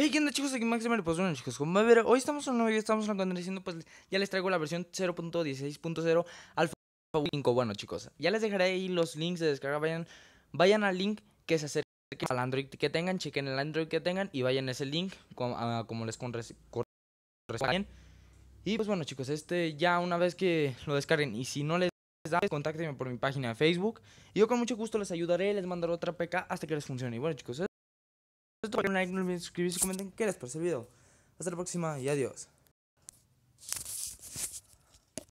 Hey, ¿qué onda chicos? Aquí Max Pues bueno chicos, como a ver, hoy estamos en un nuevo estamos diciendo pues ya les traigo la versión 0.16.0 Alpha 5 Bueno chicos, ya les dejaré ahí los links de descarga, vayan, vayan al link que se acerque al Android que tengan, chequen el Android que tengan y vayan a ese link como, les corresponde Y pues bueno chicos, este ya una vez que lo descarguen y si no les da, contáctenme por mi página de Facebook y yo con mucho gusto les ayudaré, les mandaré otra PK hasta que les funcione. Y bueno chicos, un like, no olviden suscribirse y comenten qué les pareció el video. Hasta la próxima y adiós.